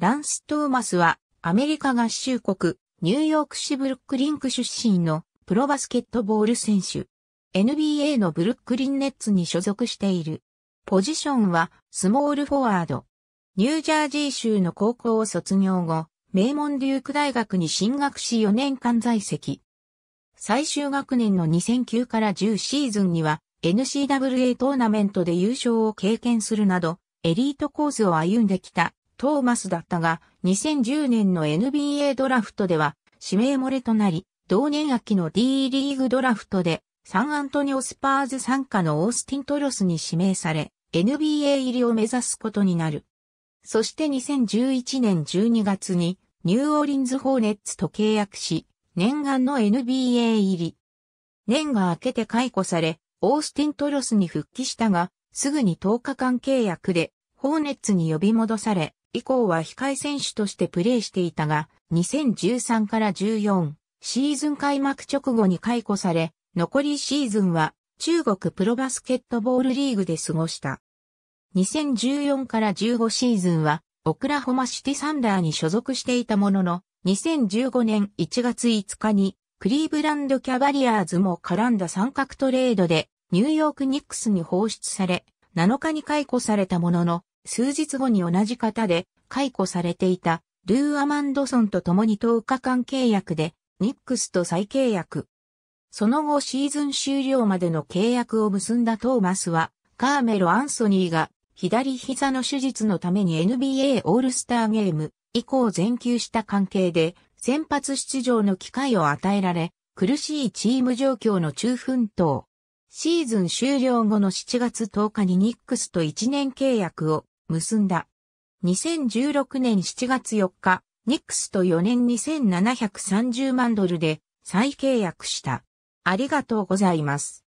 ランス・トーマスは、アメリカ合衆国、ニューヨーク市ブルックリンク出身のプロバスケットボール選手。NBA のブルックリンネッツに所属している。ポジションはスモールフォワード。ニュージャージー州の高校を卒業後、名門デューク大学に進学し4年間在籍。最終学年の2009から10シーズンには n c w a トーナメントで優勝を経験するなど、エリートコースを歩んできたトーマスだったが、2010年の NBA ドラフトでは指名漏れとなり、同年秋の D リーグドラフトでサンアントニオスパーズ参加のオースティントロスに指名され、NBA 入りを目指すことになる。そして2011年12月にニューオーリンズホーネッツと契約し、念願の NBA 入り。年が明けて解雇され、オースティントロスに復帰したが、すぐに10日間契約で、ホーネッツに呼び戻され、以降は控え選手としてプレーしていたが、2013から14シーズン開幕直後に解雇され、残りシーズンは中国プロバスケットボールリーグで過ごした。2014から15シーズンは、オクラホマシティサンダーに所属していたものの、2015年1月5日に、クリーブランドキャバリアーズも絡んだ三角トレードで、ニューヨークニックスに放出され、7日に解雇されたものの、数日後に同じ方で解雇されていたルー・アマンドソンと共に10日間契約でニックスと再契約。その後シーズン終了までの契約を結んだトーマスはカーメロ・アンソニーが左膝の手術のために NBA オールスターゲーム以降全休した関係で先発出場の機会を与えられ苦しいチーム状況の中奮闘。シーズン終了後の7月10日にニックスと1年契約を結んだ。2016年7月4日、ニックスと4年2730万ドルで再契約した。ありがとうございます。